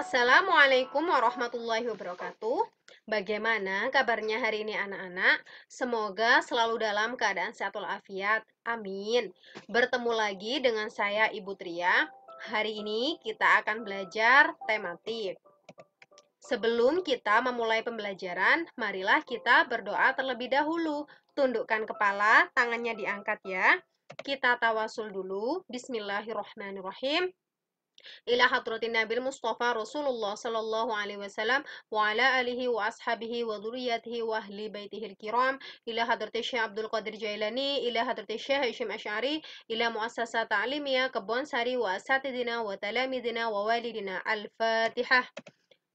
Assalamualaikum warahmatullahi wabarakatuh. Bagaimana kabarnya hari ini anak-anak? Semoga selalu dalam keadaan sehat walafiat. Amin. Bertemu lagi dengan saya Ibu Tria. Hari ini kita akan belajar tematik. Sebelum kita memulai pembelajaran, marilah kita berdoa terlebih dahulu. Tundukkan kepala, tangannya diangkat ya. Kita tawasul dulu. Bismillahirrahmanirrahim. إلى حضرة النبي المصطفى رسول الله صلى الله عليه وسلم وعلى آله وأصحابه وذريته وأهل بيته الكرام إلى حضرة الشيخ عبد القادر جيلاني إلى حضرة الشيخ هشام أشعري إلى مؤسسة تعليمية ساري وأساتذنا وتلاميذنا ووالدنا الفاتحة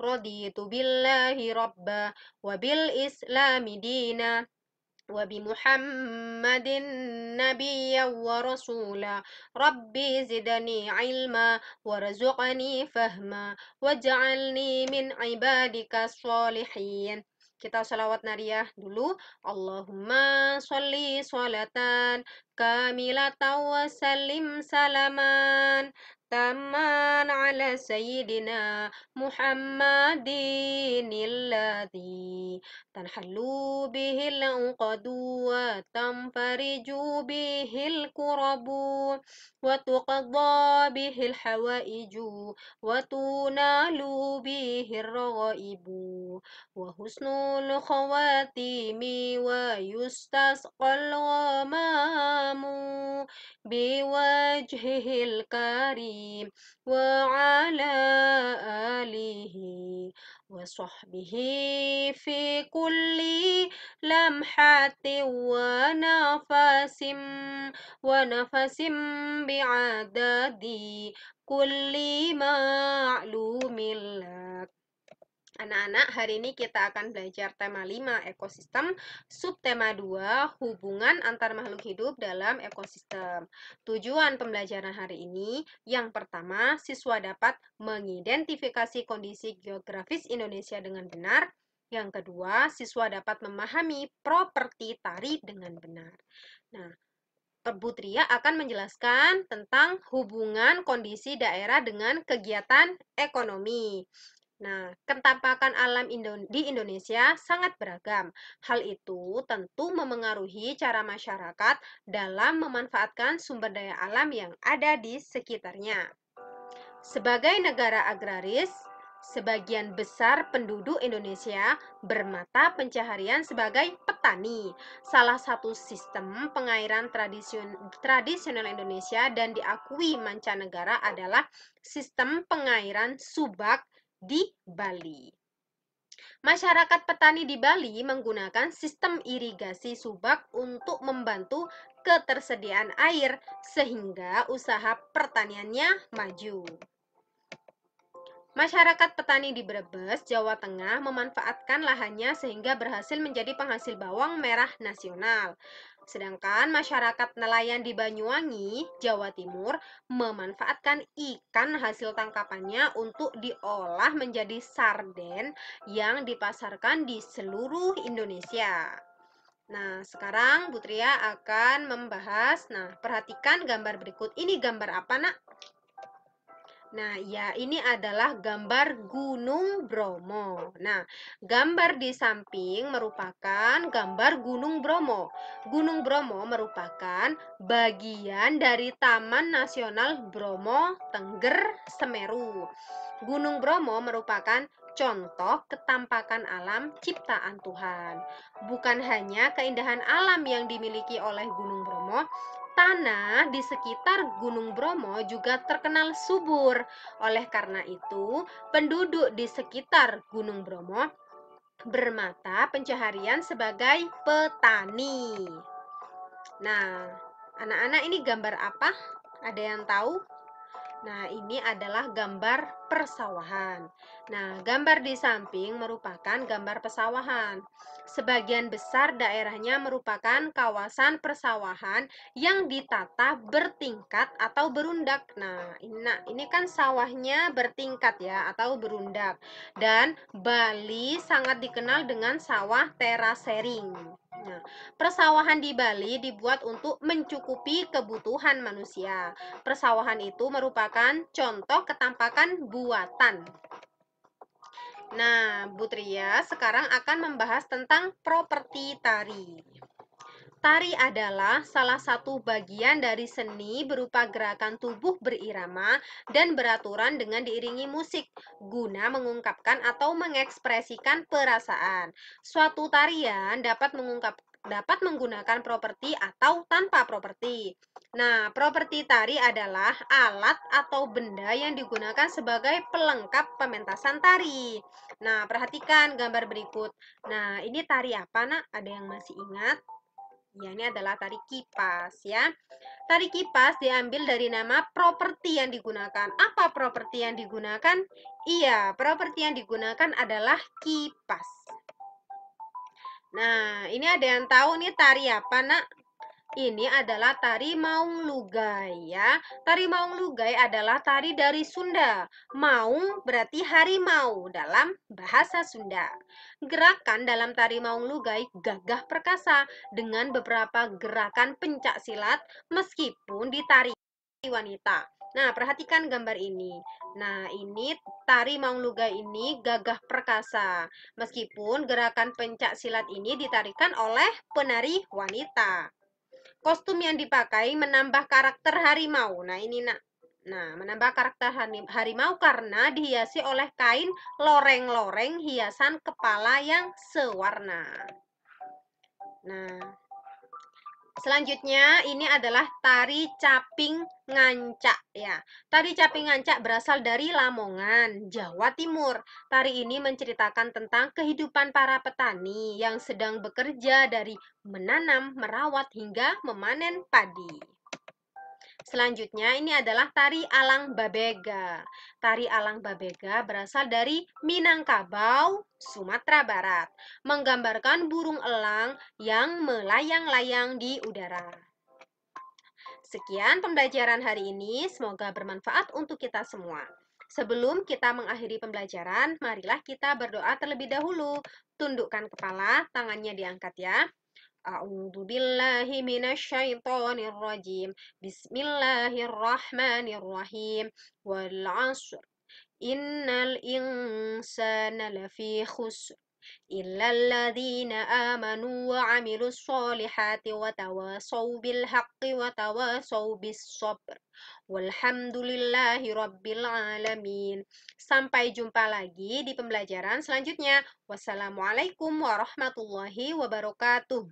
رضيت بالله ربا وبالإسلام دينا وبمحمد نبيا ورسولا ربي زدني علما وارزقني فهما واجعلني من عبادك الصالحين kita salawat nariyah dulu Allahumma sholli sholatan كاملة وسلم سلاما تاما على سيدنا محمد الذي تنحل به العقد وتنفرج به الكرب وتقضى به الحوائج وتنال به الرغائب وحسن الخواتيم ويستسقى الغمام آمنوا بوجهه الكريم وعلى آله وصحبه في كل لمحة ونفس ونفس بعدد كل معلوم لك Anak-anak, hari ini kita akan belajar tema 5 ekosistem, subtema 2 hubungan antar makhluk hidup dalam ekosistem. Tujuan pembelajaran hari ini, yang pertama, siswa dapat mengidentifikasi kondisi geografis Indonesia dengan benar. Yang kedua, siswa dapat memahami properti tari dengan benar. Nah, Perbutria akan menjelaskan tentang hubungan kondisi daerah dengan kegiatan ekonomi. Nah, ketampakan alam di Indonesia sangat beragam. Hal itu tentu memengaruhi cara masyarakat dalam memanfaatkan sumber daya alam yang ada di sekitarnya. Sebagai negara agraris, sebagian besar penduduk Indonesia bermata pencaharian sebagai petani. Salah satu sistem pengairan tradisional Indonesia dan diakui mancanegara adalah sistem pengairan subak di Bali. Masyarakat petani di Bali menggunakan sistem irigasi subak untuk membantu ketersediaan air sehingga usaha pertaniannya maju. Masyarakat petani di Brebes, Jawa Tengah memanfaatkan lahannya sehingga berhasil menjadi penghasil bawang merah nasional. Sedangkan masyarakat nelayan di Banyuwangi, Jawa Timur memanfaatkan ikan hasil tangkapannya untuk diolah menjadi sarden yang dipasarkan di seluruh Indonesia. Nah, sekarang Putria akan membahas. Nah, perhatikan gambar berikut. Ini gambar apa, Nak? Nah, ya ini adalah gambar Gunung Bromo. Nah, gambar di samping merupakan gambar Gunung Bromo. Gunung Bromo merupakan bagian dari Taman Nasional Bromo Tengger Semeru. Gunung Bromo merupakan contoh ketampakan alam ciptaan Tuhan. Bukan hanya keindahan alam yang dimiliki oleh Gunung Bromo, tanah di sekitar Gunung Bromo juga terkenal subur. Oleh karena itu, penduduk di sekitar Gunung Bromo bermata pencaharian sebagai petani. Nah, anak-anak ini gambar apa? Ada yang tahu? Nah, ini adalah gambar persawahan. Nah, gambar di samping merupakan gambar pesawahan. Sebagian besar daerahnya merupakan kawasan persawahan yang ditata bertingkat atau berundak. Nah, ini, nah, ini kan sawahnya bertingkat ya atau berundak. Dan Bali sangat dikenal dengan sawah terasering. Nah, persawahan di Bali dibuat untuk mencukupi kebutuhan manusia. Persawahan itu merupakan contoh ketampakan bu buatan. Nah, Butria sekarang akan membahas tentang properti tari. Tari adalah salah satu bagian dari seni berupa gerakan tubuh berirama dan beraturan dengan diiringi musik guna mengungkapkan atau mengekspresikan perasaan. Suatu tarian dapat mengungkap dapat menggunakan properti atau tanpa properti. Nah, properti tari adalah alat atau benda yang digunakan sebagai pelengkap pementasan tari. Nah, perhatikan gambar berikut. Nah, ini tari apa, nak? Ada yang masih ingat? Ya, ini adalah tari kipas ya. Tari kipas diambil dari nama properti yang digunakan. Apa properti yang digunakan? Iya, properti yang digunakan adalah kipas. Nah, ini ada yang tahu nih tari apa, Nak? Ini adalah tari maung lugai ya. Tari maung lugai adalah tari dari Sunda. Maung berarti harimau dalam bahasa Sunda. Gerakan dalam tari maung lugai gagah perkasa dengan beberapa gerakan pencak silat meskipun ditari wanita. Nah, perhatikan gambar ini. Nah, ini tari maung luga ini gagah perkasa. Meskipun gerakan pencak silat ini ditarikan oleh penari wanita. Kostum yang dipakai menambah karakter harimau. Nah, ini nak. Nah, menambah karakter harimau karena dihiasi oleh kain loreng-loreng hiasan kepala yang sewarna. Nah, Selanjutnya ini adalah tari caping ngancak ya. Tari caping ngancak berasal dari Lamongan, Jawa Timur. Tari ini menceritakan tentang kehidupan para petani yang sedang bekerja dari menanam, merawat hingga memanen padi. Selanjutnya ini adalah tari alang babega. Tari alang babega berasal dari Minangkabau, Sumatera Barat, menggambarkan burung elang yang melayang-layang di udara. Sekian pembelajaran hari ini, semoga bermanfaat untuk kita semua. Sebelum kita mengakhiri pembelajaran, marilah kita berdoa terlebih dahulu. Tundukkan kepala, tangannya diangkat ya. A'udzu billahi minasy syaithanir rajim. Bismillahirrahmanirrahim. Wal 'ashr. Innal insana lafi khusr. Illal ladzina amanu wa 'amilus shalihati wa tawasaw bil wa tawasaw sabr. Walhamdulillahi Sampai jumpa lagi di pembelajaran selanjutnya. Wassalamualaikum warahmatullahi wabarakatuh.